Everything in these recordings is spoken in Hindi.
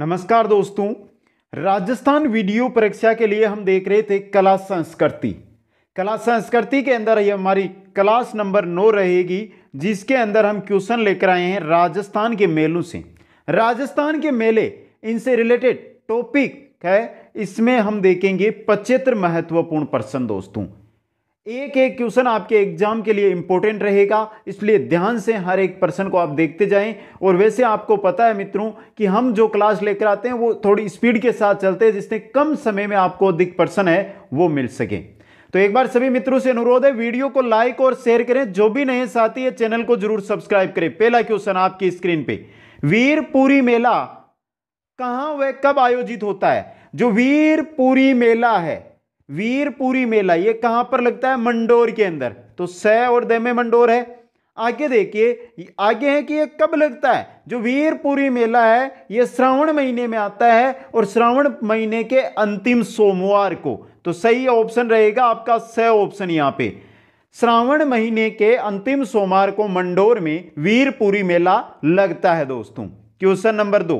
नमस्कार दोस्तों राजस्थान वीडियो परीक्षा के लिए हम देख रहे थे कला संस्कृति कला संस्कृति के अंदर ये हमारी क्लास नंबर नौ रहेगी जिसके अंदर हम क्वेश्चन लेकर आए हैं राजस्थान के मेलों से राजस्थान के मेले इनसे रिलेटेड टॉपिक है इसमें हम देखेंगे पचित्र महत्वपूर्ण प्रश्न दोस्तों एक एक क्वेश्चन आपके एग्जाम के लिए इंपॉर्टेंट रहेगा इसलिए ध्यान से हर एक पर्सन को आप देखते जाएं और वैसे आपको पता है मित्रों कि हम जो क्लास लेकर आते हैं वो थोड़ी स्पीड के साथ चलते हैं जिससे कम समय में आपको अधिक पर्सन है वो मिल सके तो एक बार सभी मित्रों से अनुरोध है वीडियो को लाइक और शेयर करें जो भी नए साथी है चैनल को जरूर सब्सक्राइब करें पहला क्वेश्चन आपकी स्क्रीन पे वीरपुरी मेला कहाँ व कब आयोजित होता है जो वीरपुरी मेला है वीरपुरी मेला ये कहां पर लगता है मंडोर के अंदर तो स और द में मंडोर है आगे देखिए आगे है कि ये कब लगता है जो वीरपुरी मेला है ये श्रावण महीने में आता है और श्रावण महीने के अंतिम सोमवार को तो सही ऑप्शन रहेगा आपका स ऑप्शन यहां पे श्रावण महीने के अंतिम सोमवार को मंडोर में वीरपुरी मेला लगता है दोस्तों क्वेश्चन नंबर दो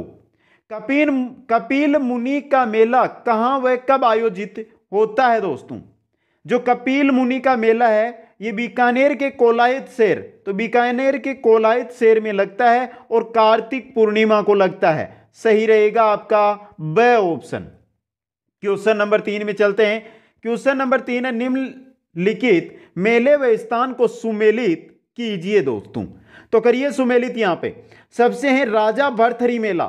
कपिल कपिल मुनि का मेला कहां व कब आयोजित होता है दोस्तों जो कपिल मुनि का मेला है ये बीकानेर के कोलायत शेर तो बीकानेर के कोलायत शेर में लगता है और कार्तिक पूर्णिमा को लगता है सही रहेगा आपका ब ऑप्शन क्वेश्चन नंबर तीन में चलते हैं क्वेश्चन नंबर तीन है निम्नलिखित मेले व स्थान को सुमेलित कीजिए दोस्तों तो करिए सुमेलित यहां पे सबसे है राजा भरथरी मेला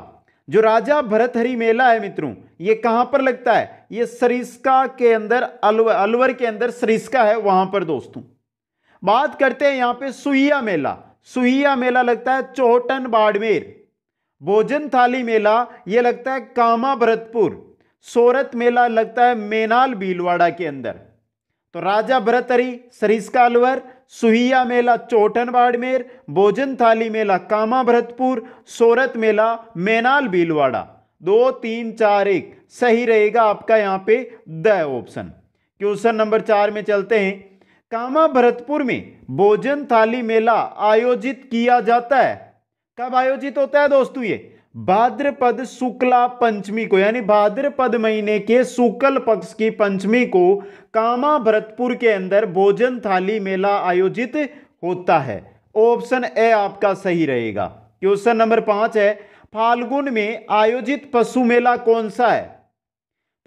जो राजा भरतहरी मेला है मित्रों ये कहाँ पर लगता है ये सरिस्का के अंदर अलवर अलवर के अंदर सरिस्का है वहाँ पर दोस्तों बात करते हैं यहाँ पे सुइया मेला सुइया मेला लगता है चौहटन बाड़मेर भोजन थाली मेला ये लगता है कामा भरतपुर सोरत मेला लगता है मेनाल भीलवाड़ा के अंदर तो राजा भरतहरी सरिस्का अलवर सुहिया मेला चोटन बाड़मेर भोजन थाली मेला कामा भरतपुर सोरत मेला मेनाल भीलवाड़ा दो तीन चार एक सही रहेगा आपका यहाँ पे द ऑप्शन क्वेश्चन नंबर चार में चलते हैं कामा भरतपुर में भोजन थाली मेला आयोजित किया जाता है कब आयोजित होता है दोस्तों ये भाद्रपद शुक्ला पंचमी को यानी भाद्रपद महीने के शुक्ल पक्ष की पंचमी को कामा भरतपुर के अंदर भोजन थाली मेला आयोजित होता है ऑप्शन ए आपका सही रहेगा क्वेश्चन नंबर पांच है फाल्गुन में आयोजित पशु मेला कौन सा है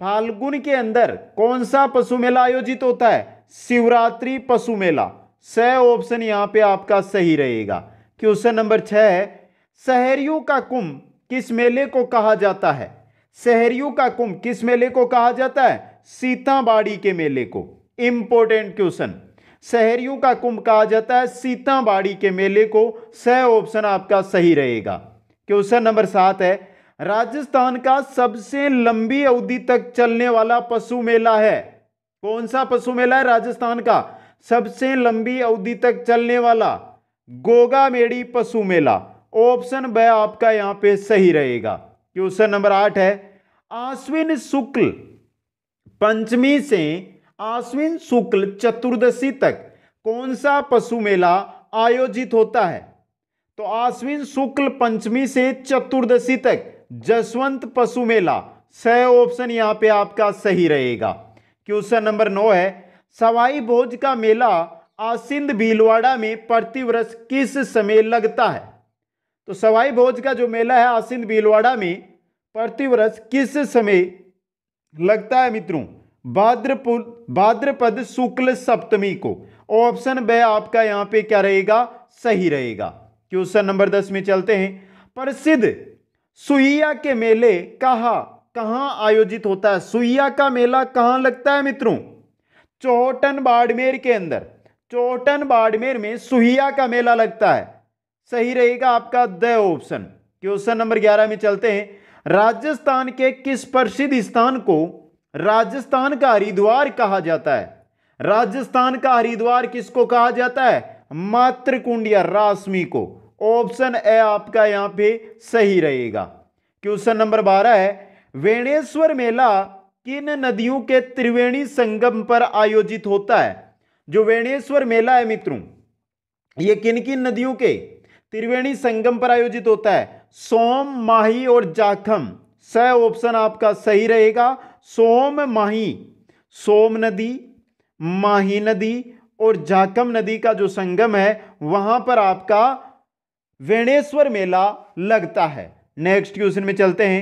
फाल्गुन के अंदर कौन सा पशु मेला आयोजित होता है शिवरात्रि पशु मेला स ऑप्शन यहां पे आपका सही रहेगा क्वेश्चन नंबर छह है शहरियों का कुंभ किस मेले को कहा जाता है शहरियों का कुंभ किस मेले को कहा जाता है सीताबाड़ी के मेले को इंपोर्टेंट क्वेश्चन शहरियों का कुंभ कहा जाता है सीताबाड़ी के मेले को सह ऑप्शन आपका सही रहेगा क्वेश्चन नंबर सात है राजस्थान का सबसे लंबी अवधि तक चलने वाला पशु मेला है कौन सा पशु मेला है राजस्थान का सबसे लंबी अवधि तक चलने वाला गोगा मेड़ी पशु मेला ऑप्शन ब आपका यहाँ पे सही रहेगा क्वेश्चन नंबर आठ है आश्विन शुक्ल पंचमी से आश्विन शुक्ल चतुर्दशी तक कौन सा पशु मेला आयोजित होता है तो आश्विन शुक्ल पंचमी से चतुर्दशी तक जसवंत पशु मेला स ऑप्शन यहाँ पे आपका सही रहेगा क्वेश्चन नंबर नौ है सवाई भोज का मेला आसिंद भीलवाड़ा में प्रतिवर्ष किस समय लगता है तो सवाई भोज का जो मेला है आसिन भीलवाड़ा में प्रतिवर्ष किस समय लगता है मित्रों भाद्रपुर भाद्रपद शुक्ल सप्तमी को ऑप्शन बे आपका यहां पे क्या रहेगा सही रहेगा क्वेश्चन नंबर दस में चलते हैं प्रसिद्ध सुइया के मेले कहा कहाँ आयोजित होता है सुइया का मेला कहां लगता है मित्रों चौटन बाड़मेर के अंदर चौटन बाड़मेर में सुहिया का मेला लगता है सही रहेगा आपका द ऑप्शन क्वेश्चन नंबर ग्यारह में चलते हैं राजस्थान के किस प्रसिद्ध स्थान को राजस्थान का हरिद्वार कहा जाता है राजस्थान का हरिद्वार किसको कहा जाता है या राशमी को ऑप्शन ए आपका यहां पे सही रहेगा क्वेश्चन नंबर बारह है वेणेश्वर मेला किन नदियों के त्रिवेणी संगम पर आयोजित होता है जो वेणेश्वर मेला है मित्रों ये किन किन नदियों के त्रिवेणी संगम पर आयोजित होता है सोम माही और जाखम स ऑप्शन आपका सही रहेगा सोम माही सोम नदी माही नदी और जाखम नदी का जो संगम है वहां पर आपका वेणेश्वर मेला लगता है नेक्स्ट क्वेश्चन में चलते हैं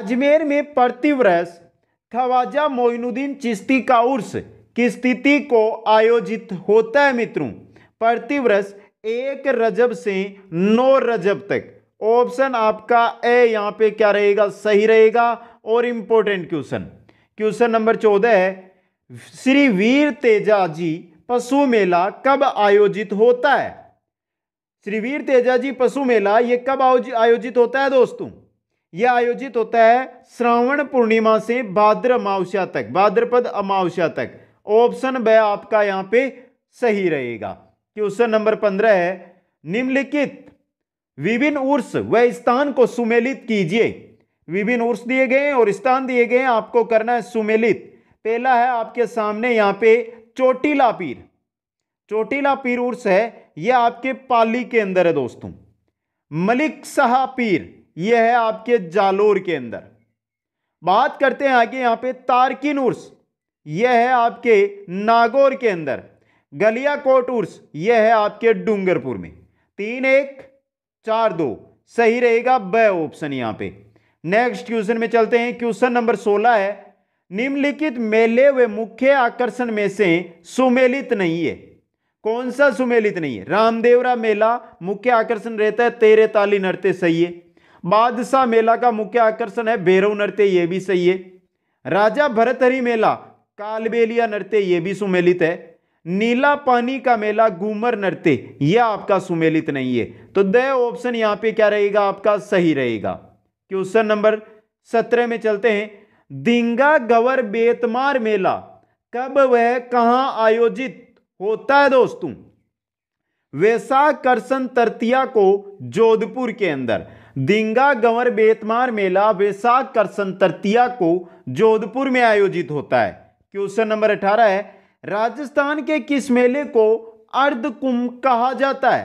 अजमेर में प्रतिवर्ष खवाजा मोइनुद्दीन चिश्ती का उर्स की स्थिति को आयोजित होता है मित्रों प्रतिवर्ष एक रजब से नौ रजब तक ऑप्शन आपका ए यहां पे क्या रहेगा सही रहेगा और इंपॉर्टेंट क्वेश्चन क्वेश्चन नंबर चौदह है श्री वीर तेजा जी पशु मेला कब आयोजित होता है श्री वीर तेजा जी पशु मेला ये कब आयोजित होता है दोस्तों यह आयोजित होता है श्रावण पूर्णिमा से भाद्र अमावस्या तक भाद्रपद अमावस्या तक ऑप्शन ब आपका यहां पे सही रहेगा क्वेश्चन नंबर पंद्रह है निम्नलिखित विभिन्न उर्स व स्थान को सुमेलित कीजिए विभिन्न उर्स दिए गए और स्थान दिए गए आपको करना है सुमेलित पहला है आपके सामने यहाँ पे चोटीला पीर चोटीला पीर उर्स है यह आपके पाली के अंदर है दोस्तों मलिक शाह पीर यह है आपके जालोर के अंदर बात करते हैं आगे यहाँ पे तारकिन उर्स यह है आपके नागौर के अंदर गलिया कोटूर्स ये है आपके डूंगरपुर में तीन एक चार दो सही रहेगा ब ऑप्शन यहां पे नेक्स्ट क्वेश्चन में चलते हैं क्वेश्चन नंबर सोलह है निम्नलिखित मेले व मुख्य आकर्षण में से सुमेलित नहीं है कौन सा सुमेलित नहीं है रामदेवरा मेला मुख्य आकर्षण रहता है तेरे ताली नृत्य सही है बादशाह मेला का मुख्य आकर्षण है भैरव नृत्य ये भी सही है राजा भरतहरी मेला कालबेलिया नृत्य ये भी सुमेलित है नीला पानी का मेला घूमर नृत्य यह आपका सुमेलित नहीं है तो द ऑप्शन यहां पे क्या रहेगा आपका सही रहेगा क्वेश्चन नंबर सत्रह में चलते हैं दिंगा गवर बेतमार मेला कब वह कहा आयोजित होता है दोस्तों वैसा करसन तृतीया को जोधपुर के अंदर दिंगा गवर बेतमार मेला करसन तृतीया को जोधपुर में आयोजित होता है क्वेश्चन नंबर अठारह है राजस्थान के किस मेले को अर्ध कुंभ कहा जाता है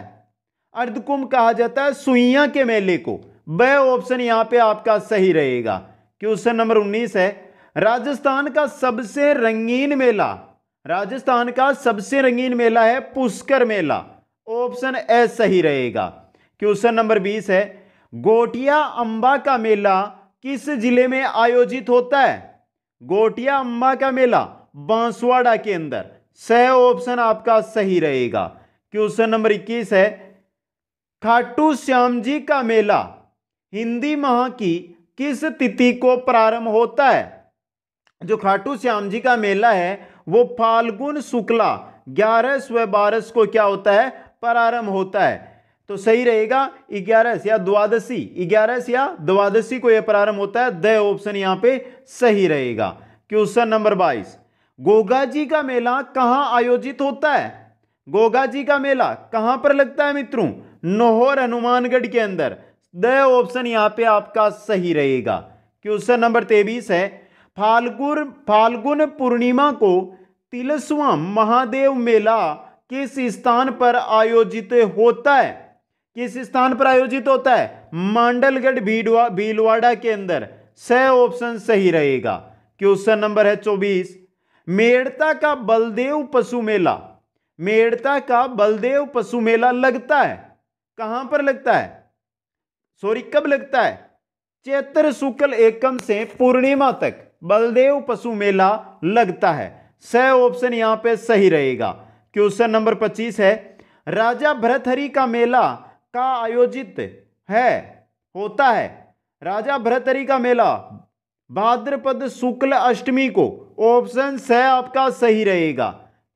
अर्ध कुंभ कहा जाता है सुइया के मेले को वह ऑप्शन यहां पे आपका सही रहेगा क्वेश्चन नंबर 19 है राजस्थान का सबसे रंगीन मेला राजस्थान का सबसे रंगीन मेला है पुष्कर मेला ऑप्शन ए सही रहेगा क्वेश्चन नंबर 20 है गोटिया अंबा का मेला किस जिले में आयोजित होता है गोटिया अंबा का मेला बांसवाड़ा के अंदर सह ऑप्शन आपका सही रहेगा क्वेश्चन नंबर इक्कीस है खाटू श्याम जी का मेला हिंदी माह की किस तिथि को प्रारंभ होता है जो खाटू श्याम जी का मेला है वो फाल्गुन शुक्ला ग्यारह व बारस को क्या होता है प्रारंभ होता है तो सही रहेगा ग्यारह या द्वादशी ग्यारह या द्वादशी को यह प्रारंभ होता है द ऑप्शन यहां पे सही रहेगा क्वेश्चन नंबर बाईस गोगा जी का मेला कहाँ आयोजित होता है गोगा जी का मेला कहाँ पर लगता है मित्रों नोहर हनुमानगढ़ के अंदर द ऑप्शन यहाँ पे आपका सही रहेगा क्वेश्चन नंबर तेईस है फाल्गुन फाल्गुन पूर्णिमा को तिलस्वा महादेव मेला किस स्थान पर आयोजित होता है किस स्थान पर आयोजित होता है मांडलगढ़ भीलवाड़ा के अंदर स ऑप्शन सही रहेगा क्वेश्चन नंबर है चौबीस मेड़ता का बलदेव पशु मेला मेड़ता का बलदेव पशु मेला लगता है कहां पर लगता है सॉरी कब लगता है चैत्र शुक्ल एकम से पूर्णिमा तक बलदेव पशु मेला लगता है स ऑप्शन यहां पे सही रहेगा क्वेश्चन नंबर पच्चीस है राजा भरतहरि का मेला का आयोजित है होता है राजा भरतहरि का मेला भाद्रपद शुक्ल अष्टमी को ऑप्शन स आपका सही रहेगा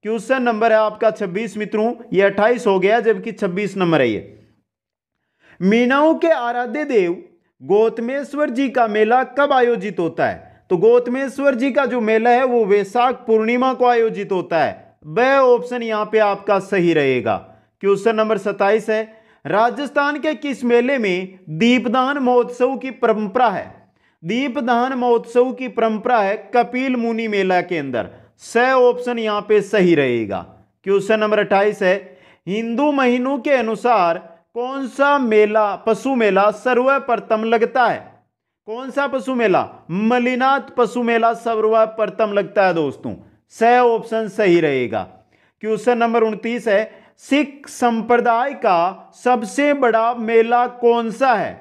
क्वेश्चन नंबर है आपका छब्बीस मित्रों ये अट्ठाईस हो गया जबकि छब्बीस नंबर है ये मीनाओं के आराध्य देव गौतमेश्वर जी का मेला कब आयोजित होता है तो गौतमेश्वर जी का जो मेला है वो वैशाख पूर्णिमा को आयोजित होता है वह ऑप्शन यहां पे आपका सही रहेगा क्वेश्चन नंबर सत्ताईस है राजस्थान के किस मेले में दीपदान महोत्सव की परंपरा है दीपदान महोत्सव की परंपरा है कपिल मुनि मेला के अंदर स ऑप्शन यहां पे सही रहेगा क्वेश्चन नंबर अट्ठाईस है हिंदू महीनों के अनुसार कौन सा मेला पशु मेला सर्वप्रथम लगता है कौन सा पशु मेला मलिनाथ पशु मेला सर्वप्रथम लगता है दोस्तों स ऑप्शन सही रहेगा क्वेश्चन नंबर उनतीस है सिख संप्रदाय का सबसे बड़ा मेला कौन सा है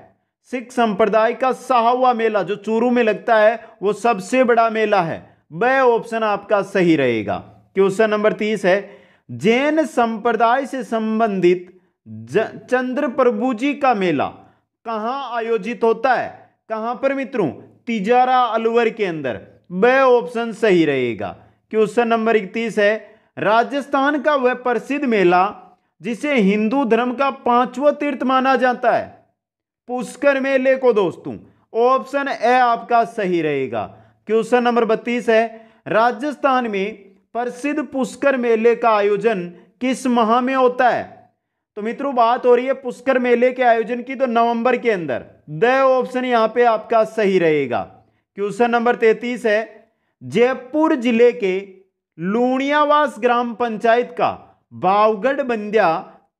सिख संप्रदाय का सहावा मेला जो चूरू में लगता है वो सबसे बड़ा मेला है वह ऑप्शन आपका सही रहेगा क्वेश्चन नंबर तीस है जैन संप्रदाय से संबंधित चंद्र प्रभु जी का मेला कहाँ आयोजित होता है कहाँ पर मित्रों तिजारा अलवर के अंदर वह ऑप्शन सही रहेगा क्वेश्चन नंबर इकतीस है राजस्थान का वह प्रसिद्ध मेला जिसे हिंदू धर्म का पांचवा तीर्थ माना जाता है पुष्कर मेले को दोस्तों ऑप्शन ए आपका सही रहेगा क्वेश्चन नंबर बत्तीस है राजस्थान में प्रसिद्ध पुष्कर मेले का आयोजन किस माह में होता है तो मित्रों बात हो रही है पुष्कर मेले के आयोजन की तो नवंबर के अंदर द ऑप्शन यहां पे आपका सही रहेगा क्वेश्चन नंबर तैतीस है जयपुर जिले के लूणियावास ग्राम पंचायत का बावगढ़ बंदिया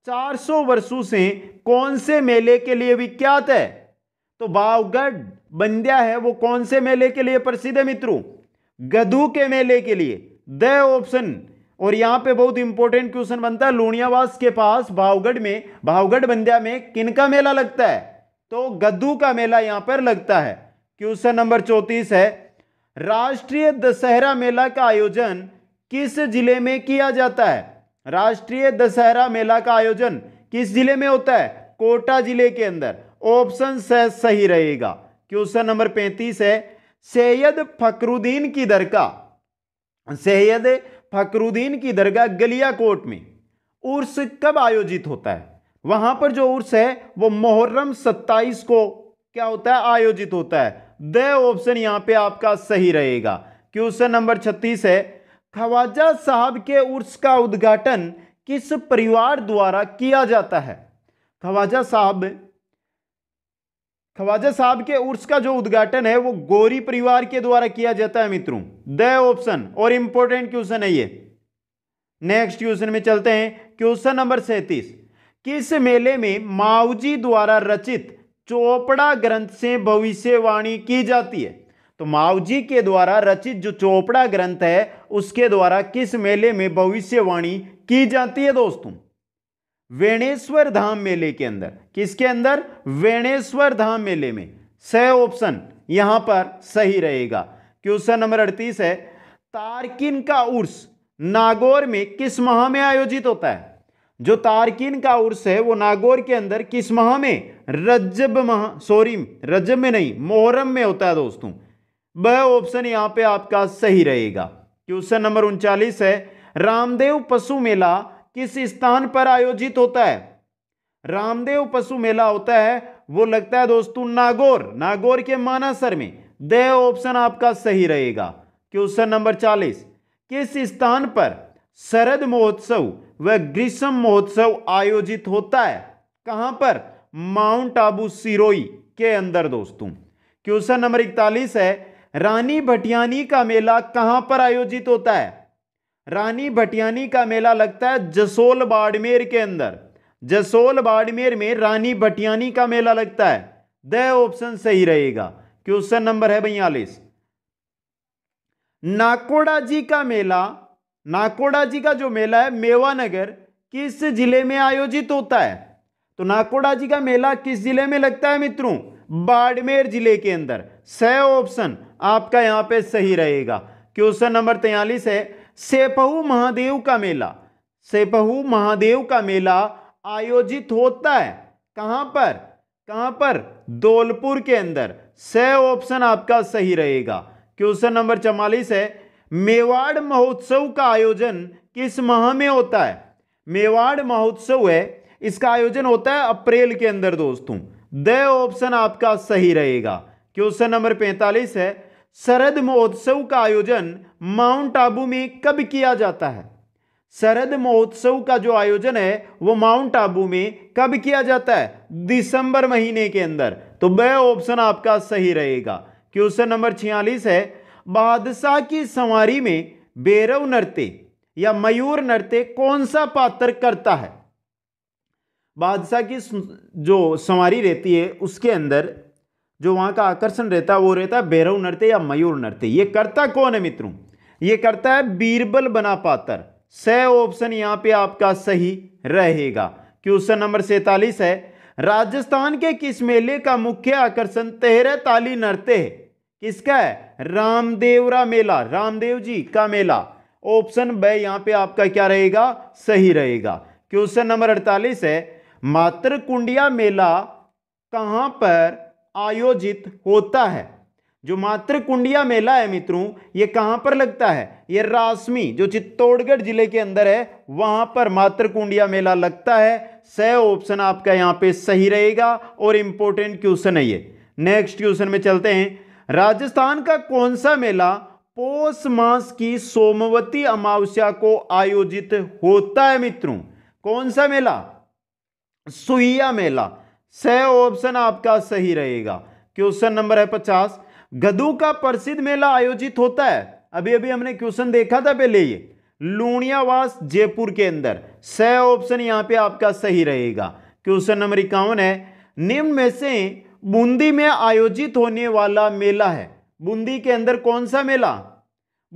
400 वर्षों से कौन से मेले के लिए विख्यात है तो बावगढ़ बंद्या है वो कौन से मेले के लिए प्रसिद्ध है मित्रों गधू के मेले के लिए द ऑप्शन और यहाँ पे बहुत इंपॉर्टेंट क्वेश्चन बनता है लूणियावास के पास भावगढ़ में भावगढ़ बंद्या में किनका मेला लगता है तो गद्दू का मेला यहाँ पर लगता है क्वेश्चन नंबर चौंतीस है राष्ट्रीय दशहरा मेला का आयोजन किस जिले में किया जाता है राष्ट्रीय दशहरा मेला का आयोजन किस जिले में होता है कोटा जिले के अंदर ऑप्शन सही रहेगा क्वेश्चन नंबर पैंतीस है सैयद फकरुद्दीन की दरगाह सैयद फकरुद्दीन की दरगाह गलिया कोट में उर्स कब आयोजित होता है वहां पर जो उर्स है वो मोहर्रम 27 को क्या होता है आयोजित होता है द ऑप्शन यहां पे आपका सही रहेगा क्वेश्चन नंबर 36 है ख्वाजा साहब के उर्स का उद्घाटन किस परिवार द्वारा किया जाता है ख्वाजा साहब ख्वाजा साहब के उर्स का जो उद्घाटन है वो गोरी परिवार के द्वारा किया जाता है मित्रों द ऑप्शन और इंपॉर्टेंट क्वेश्चन है ये नेक्स्ट क्वेश्चन में चलते हैं क्वेश्चन नंबर सैंतीस किस मेले में माऊजी द्वारा रचित चोपड़ा ग्रंथ से भविष्यवाणी की जाती है तो मावजी के द्वारा रचित जो चोपड़ा ग्रंथ है उसके द्वारा किस मेले में भविष्यवाणी की जाती है दोस्तों वेणेश्वर धाम मेले के अंदर किसके अंदर वेणेश्वर धाम मेले में स ऑप्शन यहां पर सही रहेगा क्वेश्चन नंबर अड़तीस है तारकिन का उर्स नागौर में किस माह में आयोजित होता है जो तारकिन का उर्स है वो नागौर के अंदर किस माह में रजब माह सॉरी रजब में नहीं मोहरम में होता है दोस्तों वह ऑप्शन यहाँ पे आपका सही रहेगा क्वेश्चन नंबर उनचालीस है रामदेव पशु मेला किस स्थान पर आयोजित होता है रामदेव पशु मेला होता है वो लगता है दोस्तों नागौर नागौर के मानासर में द ऑप्शन आपका सही रहेगा क्वेश्चन नंबर चालीस किस स्थान पर शरद महोत्सव व ग्रीष्म महोत्सव आयोजित होता है कहां पर माउंट आबू सिरोई के अंदर दोस्तों क्वेश्चन नंबर इकतालीस है रानी भटियानी का मेला कहां पर आयोजित होता है रानी भटियानी का मेला लगता है जसोल बाड़मेर के अंदर जसोल बाड़मेर में रानी भटियानी का मेला लगता है द ऑप्शन सही रहेगा क्वेश्चन नंबर है बयालीस नाकोड़ा जी का मेला नाकोड़ा जी का जो मेला है मेवा नगर किस जिले में आयोजित होता है तो नाकोड़ा जी का मेला किस जिले में लगता है मित्रों बाड़मेर जिले के अंदर सह ऑप्शन आपका यहाँ पे सही रहेगा क्वेश्चन नंबर तैयलीस है सेपहू महादेव का मेला सेपहू महादेव का मेला आयोजित होता है कहाँ पर कहाँ पर धौलपुर के अंदर स ऑप्शन आपका सही रहेगा क्वेश्चन नंबर चवालीस है मेवाड़ महोत्सव का आयोजन किस माह में होता है मेवाड़ महोत्सव है इसका आयोजन होता है अप्रैल के अंदर दोस्तों द ऑप्शन आपका सही रहेगा क्वेश्चन नंबर पैंतालीस है शरद महोत्सव का आयोजन माउंट आबू में कब किया जाता है शरद महोत्सव का जो आयोजन है वो माउंट आबू में कब किया जाता है दिसंबर महीने के अंदर तो वह ऑप्शन आपका सही रहेगा क्वेश्चन नंबर छियालीस है बादशाह की सवारी में बेरव नृत्य या मयूर नृत्य कौन सा पात्र करता है बादशाह की जो सवारी रहती है उसके अंदर जो वहाँ का आकर्षण रहता है वो रहता है भैरव नृत्य या मयूर नृत्य ये करता कौन है मित्रों ये करता है बीरबल बना पात्र स ऑप्शन यहाँ पे आपका सही रहेगा क्वेश्चन नंबर सैतालीस है राजस्थान के किस मेले का मुख्य आकर्षण तेरह ताली नृत्य है किसका है रामदेवरा मेला रामदेव जी का मेला ऑप्शन ब यहाँ पे आपका क्या रहेगा सही रहेगा क्वेश्चन नंबर अड़तालीस है मातृकुंडिया मेला कहाँ पर आयोजित होता है जो मात्र कुंडिया मेला है मित्रों ये कहाँ पर लगता है ये रासमी जो चित्तौड़गढ़ जिले के अंदर है वहाँ पर मात्र कुंडिया मेला लगता है सह ऑप्शन आपका यहाँ पे सही रहेगा और इम्पोर्टेंट क्वेश्चन है ये नेक्स्ट क्वेश्चन में चलते हैं राजस्थान का कौन सा मेला पोष मास की सोमवती अमावस्या को आयोजित होता है मित्रों कौन सा मेला सुइया मेला सह ऑप्शन आपका सही रहेगा क्वेश्चन नंबर है पचास गदू का प्रसिद्ध मेला आयोजित होता है अभी अभी हमने क्वेश्चन देखा था पहले ये लूणियावास जयपुर के अंदर स ऑप्शन यहां पे आपका सही रहेगा क्वेश्चन नंबर इक्यावन है निम्न में से बूंदी में आयोजित होने वाला मेला है बूंदी के अंदर कौन सा मेला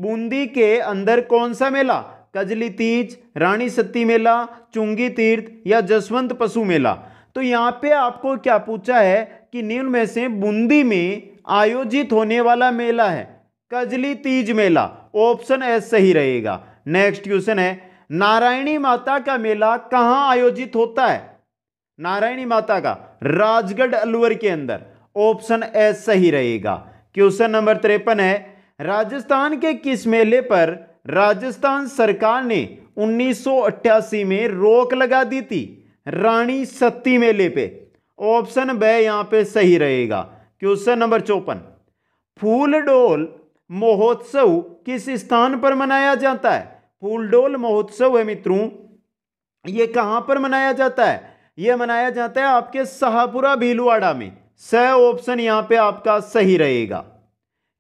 बूंदी के अंदर कौन सा मेला कजली तीज रानी सत्ती मेला चुंगी तीर्थ या जसवंत पशु मेला तो यहाँ पे आपको क्या पूछा है कि निम्न में से बूंदी में आयोजित होने वाला मेला है कजली तीज मेला ऑप्शन एस सही रहेगा नेक्स्ट क्वेश्चन है नारायणी माता का मेला कहाँ आयोजित होता है नारायणी माता का राजगढ़ अलवर के अंदर ऑप्शन एस सही रहेगा क्वेश्चन नंबर तिरपन है राजस्थान के किस मेले पर राजस्थान सरकार ने 1988 में रोक लगा दी थी रानी सत्ती मेले पे ऑप्शन ब यहाँ पे सही रहेगा क्वेश्चन नंबर चौपन फूलडोल महोत्सव किस स्थान पर मनाया जाता है फूलडोल महोत्सव है मित्रों ये कहाँ पर मनाया जाता है ये मनाया जाता है आपके शाहपुरा भीलवाड़ा में स ऑप्शन यहाँ पे आपका सही रहेगा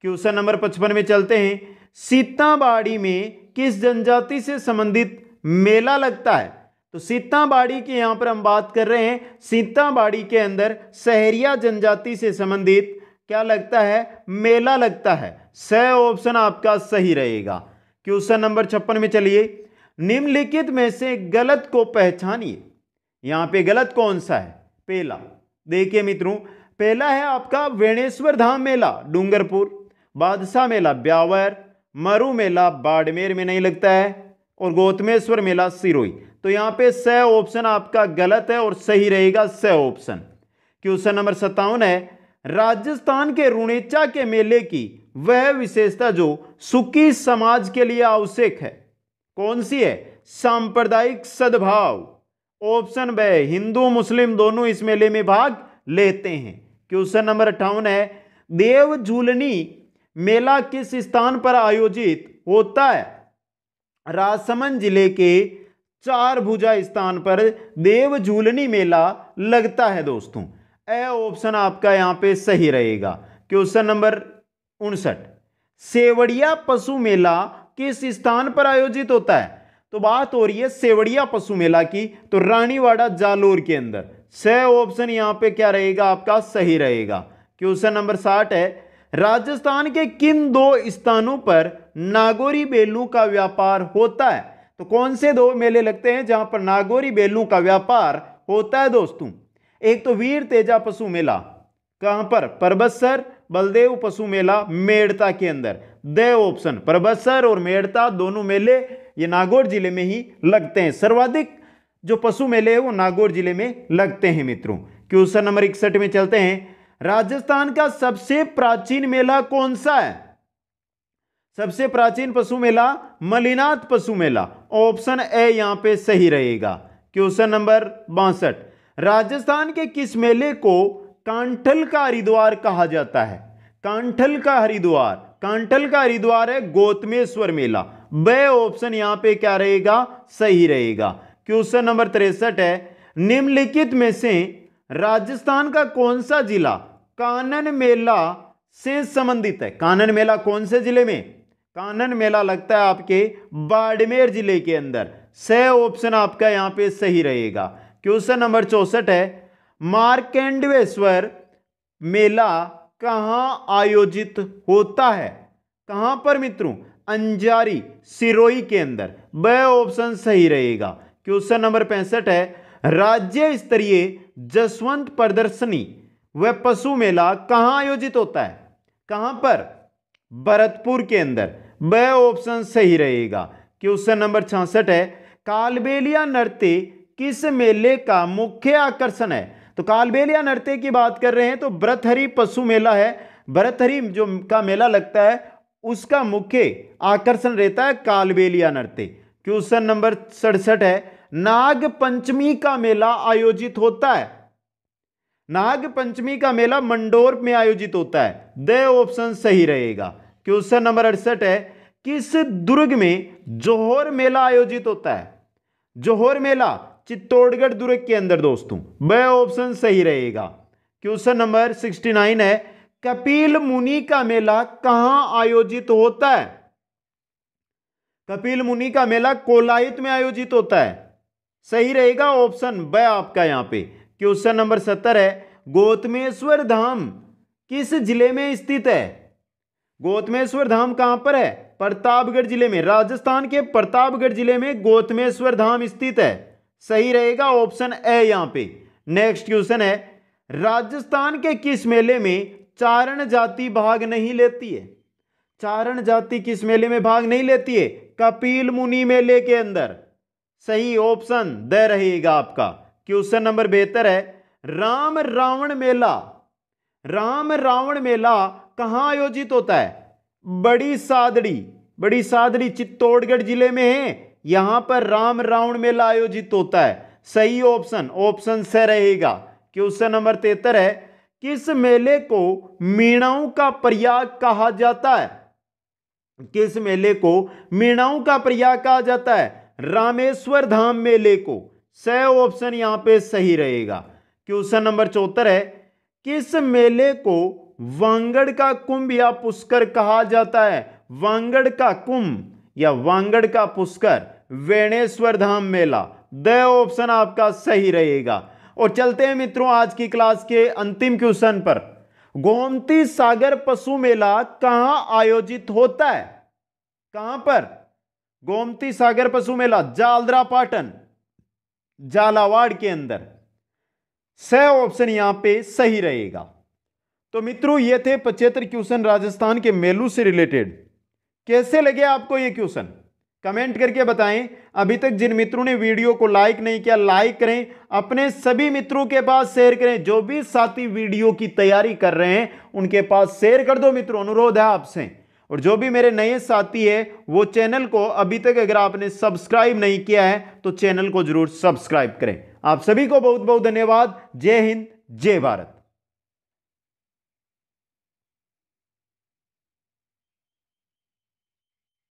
क्वेश्चन नंबर पचपन में चलते हैं सीताबाड़ी में किस जनजाति से संबंधित मेला लगता है तो सीताबाड़ी की यहाँ पर हम बात कर रहे हैं सीताबाड़ी के अंदर सहरिया जनजाति से संबंधित क्या लगता है मेला लगता है स ऑप्शन आपका सही रहेगा क्वेश्चन नंबर छप्पन में चलिए निम्नलिखित में से गलत को पहचानिए यहाँ पे गलत कौन सा है पहला देखिए मित्रों पहला है आपका वेणेश्वर धाम मेला डूंगरपुर बादशाह मेला ब्यावर मरु मेला बाड़मेर में नहीं लगता है और गौतमेश्वर मेला सिरोई तो यहां पे स ऑप्शन आपका गलत है और सही रहेगा स ऑप्शन क्वेश्चन नंबर सत्तावन है राजस्थान के रुणेचा के मेले की वह विशेषता जो सुखी समाज के लिए आवश्यक है कौन सी है सांप्रदायिक सद्भाव ऑप्शन ब हिंदू मुस्लिम दोनों इस मेले में भाग लेते हैं क्वेश्चन नंबर अट्ठावन है देव झूलनी मेला किस स्थान पर आयोजित होता है राजसमंद जिले के चार भुजा स्थान पर देव झूलनी मेला लगता है दोस्तों ए ऑप्शन आपका यहां पे सही रहेगा क्वेश्चन नंबर उनसठ सेवड़िया पशु मेला किस स्थान पर आयोजित होता है तो बात हो रही है सेवड़िया पशु मेला की तो रानीवाड़ा जालोर के अंदर स ऑप्शन यहाँ पे क्या रहेगा आपका सही रहेगा क्वेश्चन नंबर साठ है राजस्थान के किन दो स्थानों पर नागोरी बेलू का व्यापार होता है तो कौन से दो मेले लगते हैं जहां पर नागौरी बेलों का व्यापार होता है दोस्तों एक तो वीर तेजा पशु मेला कहां पर परबतसर बलदेव पशु मेला मेड़ता के अंदर द ऑप्शन परबतसर और मेड़ता दोनों मेले ये नागौर जिले में ही लगते हैं सर्वाधिक जो पशु मेले हैं वो नागौर जिले में लगते हैं मित्रों क्वेश्चन नंबर इकसठ में चलते हैं राजस्थान का सबसे प्राचीन मेला कौन सा है सबसे प्राचीन पशु मेला मलिनाथ पशु मेला ऑप्शन ए यहां पे सही रहेगा क्वेश्चन नंबर बासठ राजस्थान के किस मेले को कांठल का हरिद्वार कहा जाता है कांठल का हरिद्वार कांठल का हरिद्वार है गोतमेश्वर मेला ब ऑप्शन यहां पे क्या रहेगा सही रहेगा क्वेश्चन नंबर तिरसठ है निम्नलिखित में से राजस्थान का कौन सा जिला कानन मेला से संबंधित है कानन मेला कौन से जिले में कानन मेला लगता है आपके बाड़मेर जिले के अंदर स ऑप्शन आपका यहाँ पे सही रहेगा क्वेश्चन नंबर चौसठ है मार्केंडवेश्वर मेला कहाँ आयोजित होता है कहाँ पर मित्रों अंजारी सिरोही के अंदर ब ऑप्शन सही रहेगा क्वेश्चन नंबर पैंसठ है राज्य स्तरीय जसवंत प्रदर्शनी व पशु मेला कहाँ आयोजित होता है कहाँ पर भरतपुर के अंदर वह ऑप्शन सही रहेगा क्वेश्चन नंबर छियासठ है कालबेलिया नृत्य किस मेले का मुख्य आकर्षण है तो कालबेलिया नृत्य की बात कर रहे हैं तो ब्रतहरी पशु मेला है ब्रतहरी जो का मेला लगता है उसका मुख्य आकर्षण रहता है कालबेलिया नृत्य क्वेश्चन नंबर सड़सठ है नाग पंचमी का मेला आयोजित होता है नाग पंचमी का मेला मंडोर में आयोजित होता है द ऑप्शन सही रहेगा क्वेश्चन नंबर अड़सठ है किस दुर्ग में जोहर मेला आयोजित होता है जोहर मेला चित्तौड़गढ़ दुर्ग के अंदर दोस्तों वह ऑप्शन सही रहेगा क्वेश्चन नंबर सिक्सटी नाइन है कपिल मुनि का मेला कहां आयोजित होता है कपिल मुनि का मेला कोलायत में आयोजित होता है सही रहेगा ऑप्शन ब आपका यहाँ पे क्वेश्चन नंबर सत्तर है गौतमेश्वर धाम किस जिले में स्थित है गोतमेश्वर धाम कहाँ पर है प्रतापगढ़ जिले में राजस्थान के प्रतापगढ़ जिले में गोतमेश्वर धाम स्थित है सही रहेगा ऑप्शन ए यहाँ पे नेक्स्ट क्वेश्चन है राजस्थान के किस मेले में चारण जाति भाग नहीं लेती है चारण जाति किस मेले में भाग नहीं लेती है कपिल मुनि मेले के अंदर सही ऑप्शन द रहेगा आपका क्वेश्चन नंबर बेहतर है राम रावण मेला राम रावण मेला कहाँ आयोजित होता है बड़ी सादड़ी बड़ी सादड़ी चित्तौड़गढ़ जिले में है यहां पर राम रावण मेला आयोजित होता है सही ऑप्शन ऑप्शन से रहेगा क्वेश्चन नंबर तेहत्तर है किस मेले को मीणाओं का प्रयाग कहा जाता है किस मेले को मीणाओं का प्रयाग कहा जाता है रामेश्वर धाम मेले को सह ऑप्शन यहां पे सही रहेगा क्वेश्चन नंबर चौहत्तर है किस मेले को वांगड़ का कुंभ या पुष्कर कहा जाता है वांगड़ का कुंभ या वांगड़ का पुष्कर वेणेश्वर धाम मेला द ऑप्शन आपका सही रहेगा और चलते हैं मित्रों आज की क्लास के अंतिम क्वेश्चन पर गोमती सागर पशु मेला कहां आयोजित होता है कहां पर गोमती सागर पशु मेला जालद्रा पाटन झालावाड़ के अंदर स ऑप्शन यहां पे सही रहेगा तो मित्रों ये थे पचहत्तर क्वेश्चन राजस्थान के मेलू से रिलेटेड कैसे लगे आपको ये क्वेश्चन कमेंट करके बताएं अभी तक जिन मित्रों ने वीडियो को लाइक नहीं किया लाइक करें अपने सभी मित्रों के पास शेयर करें जो भी साथी वीडियो की तैयारी कर रहे हैं उनके पास शेयर कर दो मित्रों अनुरोध है आपसे और जो भी मेरे नए साथी है वो चैनल को अभी तक अगर आपने सब्सक्राइब नहीं किया है तो चैनल को जरूर सब्सक्राइब करें आप सभी को बहुत बहुत धन्यवाद जय हिंद जय भारत